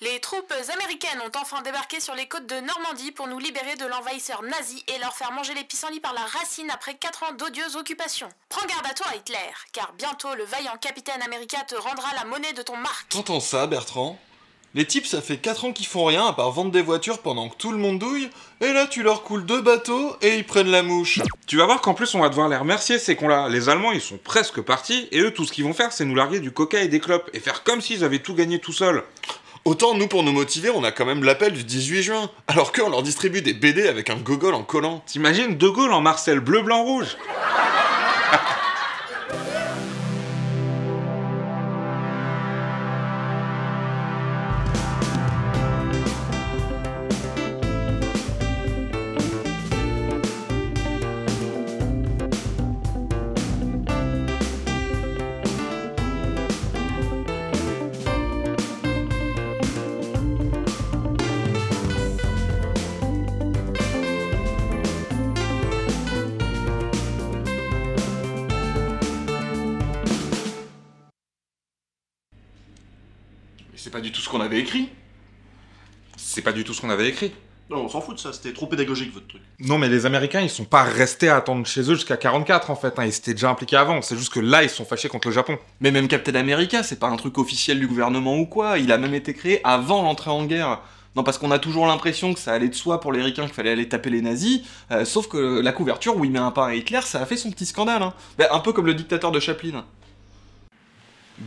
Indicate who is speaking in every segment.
Speaker 1: Les troupes américaines ont enfin débarqué sur les côtes de Normandie pour nous libérer de l'envahisseur nazi et leur faire manger les pissenlits par la racine après 4 ans d'odieuse occupation. Prends garde à toi, Hitler, car bientôt le vaillant capitaine américain te rendra la monnaie de ton marque.
Speaker 2: T'entends ça, Bertrand Les types, ça fait 4 ans qu'ils font rien à part vendre des voitures pendant que tout le monde douille, et là tu leur coules deux bateaux et ils prennent la mouche. Tu vas voir qu'en plus on va devoir les remercier, c'est qu'on là, les Allemands ils sont presque
Speaker 3: partis, et eux tout ce qu'ils vont faire c'est nous larguer du coca et des clopes, et faire comme s'ils avaient tout gagné tout seuls. Autant
Speaker 2: nous, pour nous motiver, on a quand même l'appel du 18 juin, alors qu'on leur distribue des BD avec un gogol en collant. T'imagines De Gaulle en Marcel bleu-blanc-rouge C'est pas du tout ce qu'on avait
Speaker 3: écrit. C'est pas du tout ce qu'on avait écrit.
Speaker 2: Non, on s'en fout de ça, c'était trop pédagogique votre truc.
Speaker 3: Non, mais les Américains, ils sont pas restés à attendre chez eux jusqu'à 44 en fait, hein. ils s'étaient déjà impliqués avant, c'est juste que là, ils sont
Speaker 2: fâchés contre le Japon. Mais même Captain America, c'est pas un truc officiel du gouvernement ou quoi, il a même été créé avant l'entrée en guerre. Non, parce qu'on a toujours l'impression que ça allait de soi pour les ricains qu'il fallait aller taper les nazis, euh, sauf que la couverture où il met un pain à Hitler, ça a fait son petit scandale. Hein. Ben, un peu comme le dictateur de Chaplin.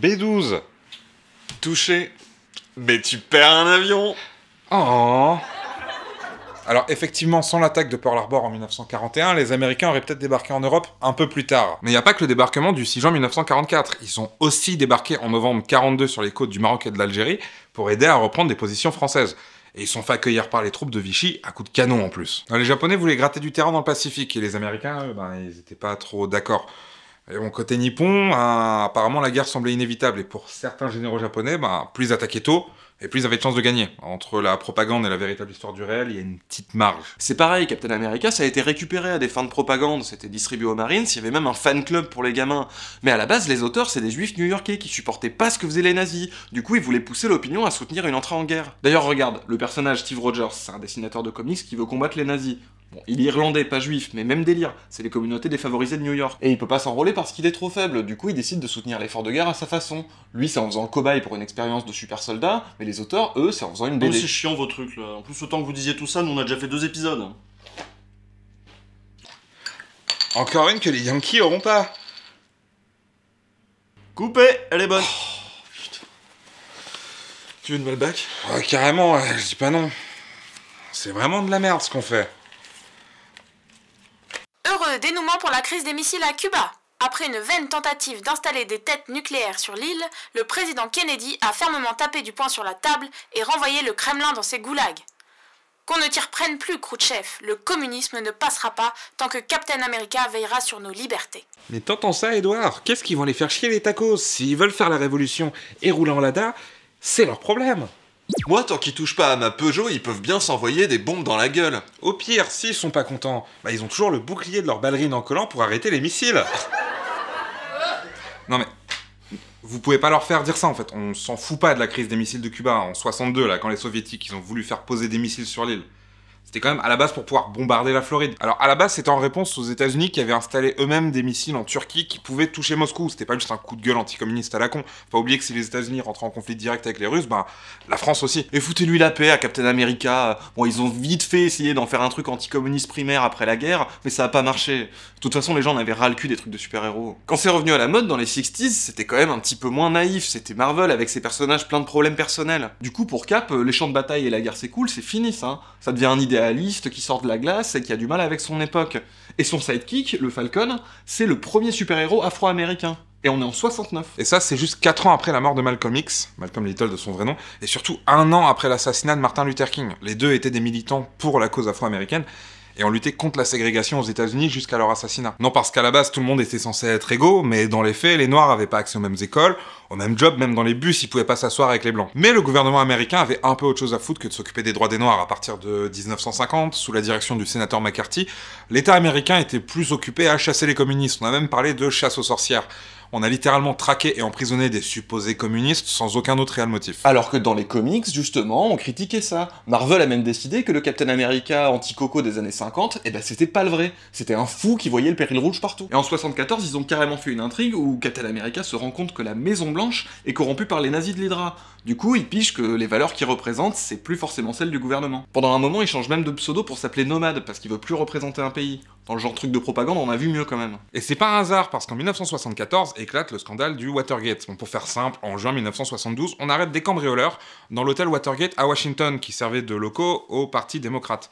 Speaker 2: B12. Touché mais tu
Speaker 3: perds un avion Oh alors effectivement, sans l'attaque de Pearl Harbor en 1941, les Américains auraient peut-être débarqué en Europe un peu plus tard. Mais il n'y a pas que le débarquement du 6 juin 1944. Ils sont aussi débarqués en novembre 42 sur les côtes du Maroc et de l'Algérie pour aider à reprendre des positions françaises. Et ils sont faits accueillir par les troupes de Vichy à coups de canon en plus. les Japonais voulaient gratter du terrain dans le Pacifique et les Américains, ben, ils n'étaient pas trop d'accord. Et bon, côté nippon, ben, apparemment la guerre semblait inévitable, et pour certains généraux japonais, ben, plus ils attaquaient tôt, et plus ils avaient
Speaker 2: de chances de gagner. Entre la propagande et la véritable histoire du réel, il y a une petite marge. C'est pareil, Captain America, ça a été récupéré à des fins de propagande, c'était distribué aux Marines, il y avait même un fan club pour les gamins. Mais à la base, les auteurs, c'est des juifs new-yorkais qui supportaient pas ce que faisaient les nazis, du coup ils voulaient pousser l'opinion à soutenir une entrée en guerre. D'ailleurs, regarde, le personnage Steve Rogers, c'est un dessinateur de comics qui veut combattre les nazis. Bon, il est irlandais, pas juif, mais même délire, c'est les communautés défavorisées de New York. Et il peut pas s'enrôler parce qu'il est trop faible, du coup il décide de soutenir l'effort de guerre à sa façon. Lui c'est en faisant cobaye pour une expérience de super soldat, mais les auteurs, eux, c'est en faisant une BD. c'est chiant vos trucs là, en plus autant que vous disiez tout ça, nous on a déjà fait deux épisodes. Encore une que les Yankees auront pas
Speaker 3: Coupé, elle est bonne oh, putain. Tu veux une bac Ouais, Carrément, ah, je dis pas non. C'est vraiment de la merde ce qu'on fait
Speaker 1: dénouement pour la crise des missiles à Cuba. Après une vaine tentative d'installer des têtes nucléaires sur l'île, le président Kennedy a fermement tapé du poing sur la table et renvoyé le Kremlin dans ses goulags. Qu'on ne t'y reprenne plus, Khrouchtchev, le communisme ne passera pas tant que Captain America veillera sur nos libertés.
Speaker 3: Mais t'entends ça, Edouard Qu'est-ce qu'ils vont les faire chier les tacos S'ils veulent faire la révolution et rouler en lada, c'est leur problème
Speaker 2: moi, tant qu'ils touchent pas à ma Peugeot, ils peuvent bien s'envoyer des bombes dans la gueule. Au pire, s'ils sont
Speaker 3: pas contents, bah ils ont toujours le bouclier de leur ballerine en collant pour arrêter les missiles. non mais vous pouvez pas leur faire dire ça en fait. On s'en fout pas de la crise des missiles de Cuba en 62 là, quand les soviétiques ils ont voulu faire poser des missiles sur l'île. C'était quand même à la base pour pouvoir bombarder la Floride. Alors à la base, c'était en réponse aux États-Unis qui avaient installé eux-mêmes des missiles en Turquie qui pouvaient toucher Moscou. C'était pas juste un coup de gueule anticommuniste à la con. Faut pas oublier que si les États-Unis rentraient en conflit direct avec les Russes, bah la France
Speaker 2: aussi. Et foutez-lui la paix à Captain America. Bon, ils ont vite fait essayer d'en faire un truc anticommuniste primaire après la guerre, mais ça a pas marché. De toute façon, les gens en avaient ras le cul des trucs de super-héros. Quand c'est revenu à la mode dans les 60s, c'était quand même un petit peu moins naïf. C'était Marvel avec ses personnages plein de problèmes personnels. Du coup, pour Cap, euh, les champs de bataille et la guerre c'est cool, c'est fini ça. Hein. Ça devient un idéaliste qui sort de la glace et qui a du mal avec son époque. Et son sidekick, le Falcon, c'est le premier super-héros afro-américain. Et
Speaker 3: on est en 69. Et ça, c'est juste 4 ans après la mort de Malcolm X, Malcolm Little de son vrai nom, et surtout un an après l'assassinat de Martin Luther King. Les deux étaient des militants pour la cause afro-américaine, et ont lutté contre la ségrégation aux États-Unis jusqu'à leur assassinat. Non parce qu'à la base tout le monde était censé être égaux, mais dans les faits, les Noirs n'avaient pas accès aux mêmes écoles, au même job, même dans les bus, ils pouvaient pas s'asseoir avec les blancs. Mais le gouvernement américain avait un peu autre chose à foutre que de s'occuper des droits des noirs à partir de 1950, sous la direction du sénateur McCarthy. L'État américain était plus occupé à chasser les communistes. On a même parlé de chasse aux sorcières on a
Speaker 2: littéralement traqué et emprisonné des supposés communistes sans aucun autre réel motif. Alors que dans les comics, justement, on critiquait ça. Marvel a même décidé que le Captain America anti-coco des années 50, eh ben c'était pas le vrai. C'était un fou qui voyait le péril rouge partout. Et en 74, ils ont carrément fait une intrigue où Captain America se rend compte que la Maison Blanche est corrompue par les nazis de l'Hydra. Du coup, il piche que les valeurs qu'il représente, c'est plus forcément celles du gouvernement. Pendant un moment, il change même de pseudo pour s'appeler Nomade, parce qu'il veut plus représenter un pays. Dans le genre truc de propagande, on a vu mieux quand même. Et c'est pas un hasard, parce qu'en 1974 éclate
Speaker 3: le scandale du Watergate. Bon, pour faire simple, en juin 1972, on arrête des cambrioleurs dans l'hôtel Watergate à Washington, qui servait de locaux au Parti démocrate.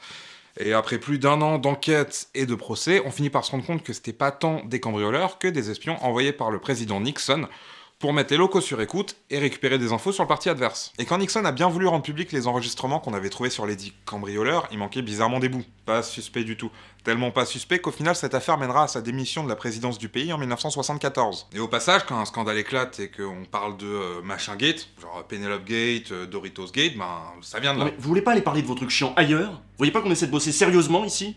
Speaker 3: Et après plus d'un an d'enquête et de procès, on finit par se rendre compte que c'était pas tant des cambrioleurs que des espions envoyés par le président Nixon pour mettre les locaux sur écoute et récupérer des infos sur le parti adverse. Et quand Nixon a bien voulu rendre public les enregistrements qu'on avait trouvés sur les dix cambrioleurs, il manquait bizarrement des bouts. Pas suspect du tout. Tellement pas suspect qu'au final cette affaire mènera à sa démission de la présidence du pays en 1974. Et au passage, quand un scandale éclate et qu'on parle de euh, machin gate, genre Penelope Gate, euh, Doritos Gate,
Speaker 2: ben ça vient de là. vous voulez pas aller parler de vos trucs chiants ailleurs Vous voyez pas qu'on essaie de bosser sérieusement ici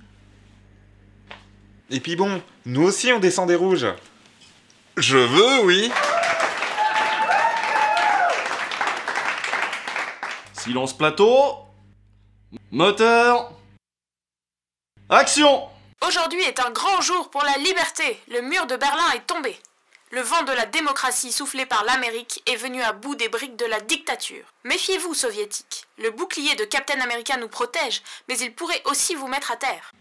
Speaker 2: Et puis bon, nous aussi on descend des rouges. Je veux, oui Silence plateau. Moteur.
Speaker 1: Action Aujourd'hui est un grand jour pour la liberté. Le mur de Berlin est tombé. Le vent de la démocratie soufflé par l'Amérique est venu à bout des briques de la dictature. Méfiez-vous, soviétiques. Le bouclier de Captain America nous protège, mais il pourrait aussi vous mettre à terre.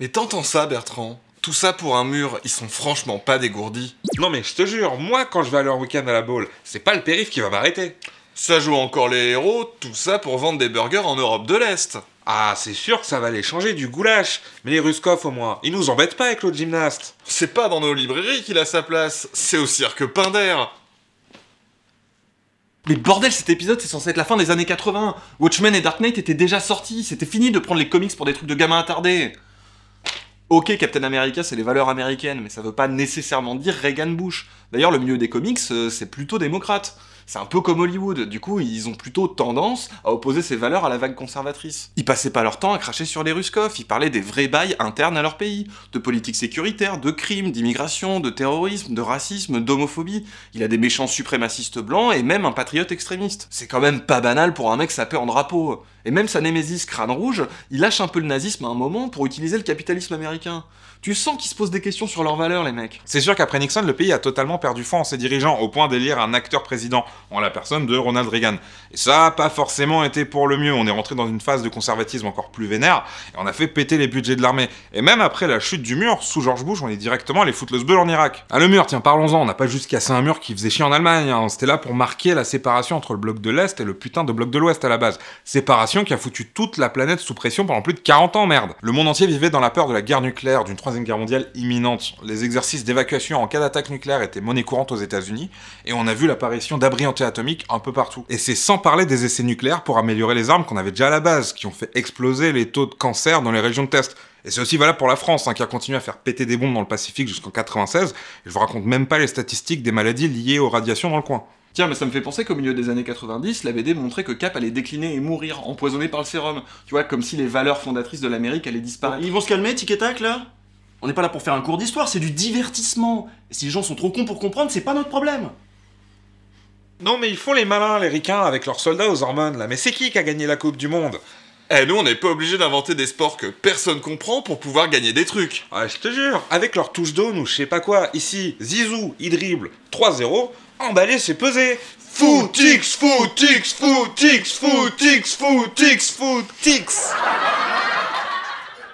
Speaker 2: Mais t'entends ça, Bertrand tout ça pour un mur, ils sont franchement pas dégourdis. Non mais je te jure,
Speaker 3: moi quand je vais aller en week-end à la boule, c'est pas le périph' qui va m'arrêter. Ça joue encore les héros, tout ça pour vendre des burgers en Europe de l'Est. Ah, c'est sûr que ça va les changer du goulash. Mais les
Speaker 2: Ruskov, au moins, ils nous embêtent pas avec l'autre gymnaste. C'est pas dans nos librairies qu'il a sa place, c'est au cirque Pinder. Mais bordel, cet épisode, c'est censé être la fin des années 80. Watchmen et Dark Knight étaient déjà sortis, c'était fini de prendre les comics pour des trucs de gamins attardés. Ok, Captain America, c'est les valeurs américaines, mais ça veut pas nécessairement dire Reagan Bush. D'ailleurs, le milieu des comics, euh, c'est plutôt démocrate. C'est un peu comme Hollywood, du coup ils ont plutôt tendance à opposer ces valeurs à la vague conservatrice. Ils passaient pas leur temps à cracher sur les Ruskov, ils parlaient des vrais bails internes à leur pays, de politique sécuritaire, de crimes, d'immigration, de terrorisme, de racisme, d'homophobie. Il a des méchants suprémacistes blancs et même un patriote extrémiste. C'est quand même pas banal pour un mec sapé en drapeau. Et même sa némésis crâne rouge, il lâche un peu le nazisme à un moment pour utiliser le capitalisme américain. Tu sens qu'ils se posent des questions sur leurs valeurs, les mecs. C'est sûr qu'après Nixon, le pays a totalement perdu
Speaker 3: foi en ses dirigeants, au point d'élire un acteur-président, en la personne de Ronald Reagan. Et ça n'a pas forcément été pour le mieux, on est rentré dans une phase de conservatisme encore plus vénère, et on a fait péter les budgets de l'armée. Et même après la chute du mur, sous George Bush, on est directement allé foutre le en Irak. Ah le mur, tiens, parlons-en, on n'a pas juste cassé un mur qui faisait chier en Allemagne, hein. c'était on là pour marquer la séparation entre le bloc de l'Est et le putain de bloc de l'Ouest à la base. Séparation qui a foutu toute la planète sous pression pendant plus de 40 ans, merde. Le monde entier vivait dans la peur de la guerre nucléaire, d'une troisième guerre mondiale imminente. Les exercices d'évacuation en cas d'attaque nucléaire étaient monnaie courante aux États-Unis, et on a vu l'apparition d'abris anti-atomiques un peu partout. Et c'est sans parler des essais nucléaires pour améliorer les armes qu'on avait déjà à la base, qui ont fait exploser les taux de cancer dans les régions de test. Et c'est aussi valable pour la France, hein, qui a continué à faire péter des bombes dans le Pacifique jusqu'en 96, et je vous raconte même pas les statistiques des maladies liées aux radiations dans le coin.
Speaker 2: Tiens, mais ça me fait penser qu'au milieu des années 90, la BD montrait que Cap allait décliner et mourir, empoisonné par le sérum. Tu vois, comme si les valeurs fondatrices de l'Amérique allaient disparaître. Ils vont se calmer, tic tac, là On n'est pas là pour faire un cours d'histoire, c'est du divertissement. Et si les gens sont trop cons pour comprendre, c'est pas
Speaker 3: notre problème. Non, mais ils font les malins, les ricains, avec leurs soldats aux hormones, là. Mais c'est qui qui a gagné la Coupe du Monde eh, nous, on n'est pas obligé d'inventer des sports que personne comprend pour pouvoir gagner des trucs. Ouais, je te jure, avec leur touche d'eau, ou je sais pas quoi, ici, Zizou, il dribble 3-0, Emballé, c'est pesé Footix, footix, footix, footix,
Speaker 2: footix, footix.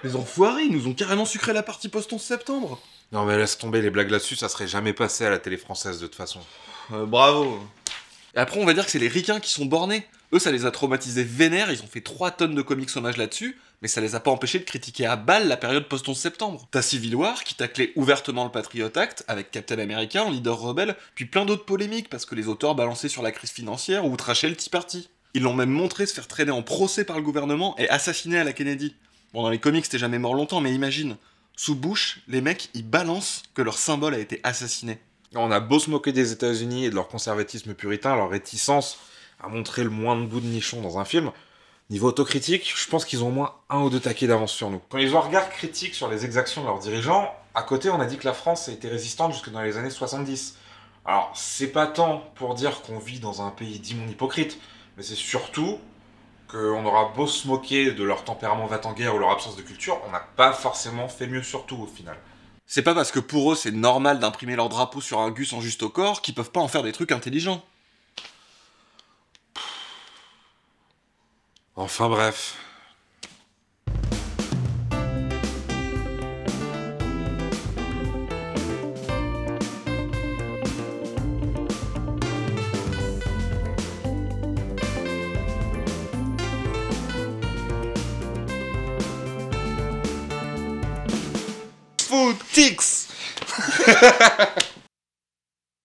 Speaker 2: Les enfoirés, ils nous ont carrément sucré la partie post-11 septembre.
Speaker 3: Non mais laisse tomber les blagues là-dessus, ça serait jamais passé à la télé française de
Speaker 2: toute façon. Euh, bravo. Et après, on va dire que c'est les ricains qui sont bornés. Eux, ça les a traumatisés vénère, ils ont fait 3 tonnes de comics hommage là-dessus, mais ça les a pas empêchés de critiquer à balle la période post-11 septembre. T'as Civil War qui taclait ouvertement le Patriot Act, avec Captain America en leader rebelle, puis plein d'autres polémiques parce que les auteurs balançaient sur la crise financière ou trachaient le Tea Party. Ils l'ont même montré se faire traîner en procès par le gouvernement et assassiner à la Kennedy. Bon, dans les comics, c'était jamais mort longtemps, mais imagine. Sous Bush, les mecs, ils balancent que leur symbole a été assassiné on a beau se
Speaker 3: moquer des États-Unis et de leur conservatisme puritain, leur réticence à montrer le moins de bout de nichon dans un film, niveau autocritique, je pense qu'ils ont au moins un ou deux taquets d'avance sur nous. Quand ils ont un regard critique sur les exactions de leurs dirigeants, à côté, on a dit que la France a été résistante jusque dans les années 70. Alors, c'est pas tant pour dire qu'on vit dans un pays mon hypocrite, mais c'est surtout qu'on aura beau se moquer de leur tempérament va-t-en-guerre ou leur absence de culture, on n'a pas forcément
Speaker 2: fait mieux surtout au final. C'est pas parce que pour eux c'est normal d'imprimer leur drapeau sur un gus en juste au corps qu'ils peuvent pas en faire des trucs intelligents. Enfin bref.
Speaker 3: food ticks.